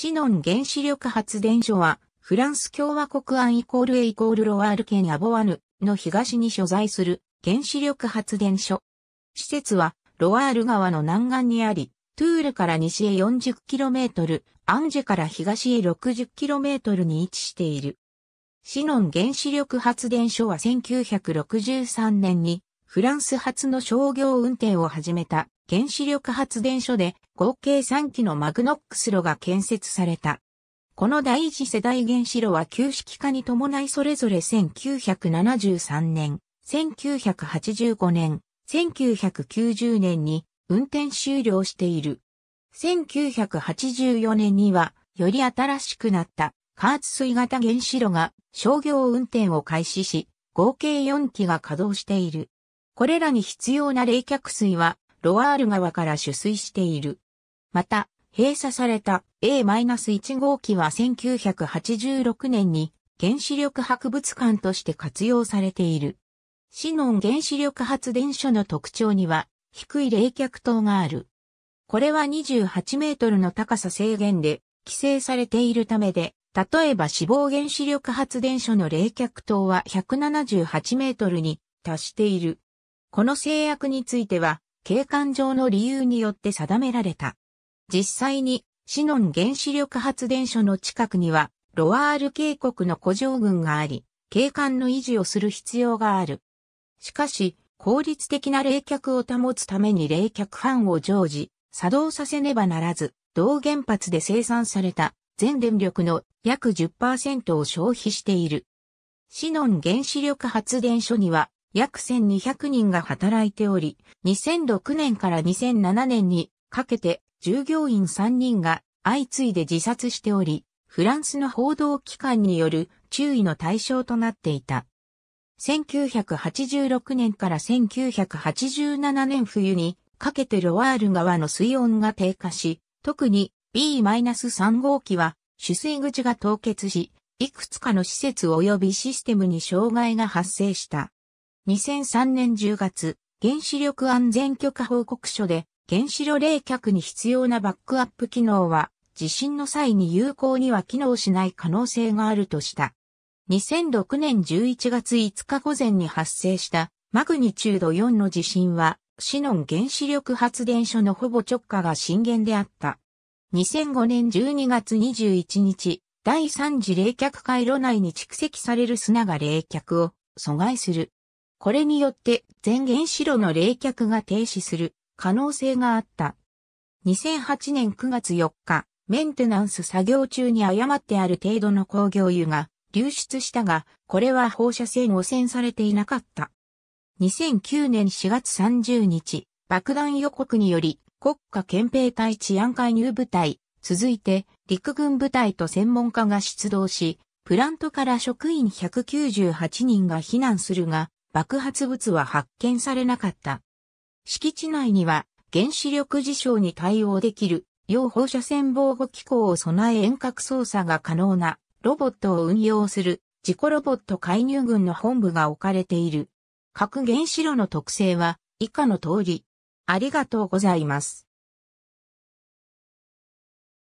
シノン原子力発電所は、フランス共和国アンイコールエイコールロワール県アボワヌの東に所在する原子力発電所。施設は、ロワール川の南岸にあり、トゥールから西へ 40km、アンジェから東へ 60km に位置している。シノン原子力発電所は1963年にフランス初の商業運転を始めた原子力発電所で合計3基のマグノックス炉が建設された。この第一世代原子炉は旧式化に伴いそれぞれ1973年、1985年、1990年に運転終了している。1984年にはより新しくなった加圧水型原子炉が商業運転を開始し、合計4基が稼働している。これらに必要な冷却水はロワール川から取水している。また、閉鎖された A-1 号機は1986年に原子力博物館として活用されている。シノン原子力発電所の特徴には低い冷却塔がある。これは28メートルの高さ制限で規制されているためで、例えば死亡原子力発電所の冷却塔は178メートルに達している。この制約については、景観上の理由によって定められた。実際に、シノン原子力発電所の近くには、ロワール渓谷の古城群があり、景観の維持をする必要がある。しかし、効率的な冷却を保つために冷却ンを常時、作動させねばならず、同原発で生産された全電力の約10%を消費している。シノン原子力発電所には約1200人が働いており、2006年から2007年にかけて従業員3人が相次いで自殺しており、フランスの報道機関による注意の対象となっていた。1986年から1987年冬にかけてロワール川の水温が低下し、特に B-3 号機は取水口が凍結し、いくつかの施設及びシステムに障害が発生した。2003年10月、原子力安全許可報告書で、原子炉冷却に必要なバックアップ機能は、地震の際に有効には機能しない可能性があるとした。2006年11月5日午前に発生したマグニチュード4の地震は、シノン原子力発電所のほぼ直下が震源であった。2005年12月21日、第3次冷却回路内に蓄積される砂が冷却を阻害する。これによって全原子炉の冷却が停止する可能性があった。2008年9月4日、メンテナンス作業中に誤ってある程度の工業油が流出したが、これは放射線汚染されていなかった。2009年4月30日、爆弾予告により国家憲兵隊治安介入部隊、続いて陸軍部隊と専門家が出動し、プラントから職員198人が避難するが、爆発物は発見されなかった。敷地内には原子力事象に対応できる、要放射線防護機構を備え遠隔操作が可能なロボットを運用する自己ロボット介入群の本部が置かれている。核原子炉の特性は以下の通り。ありがとうございます。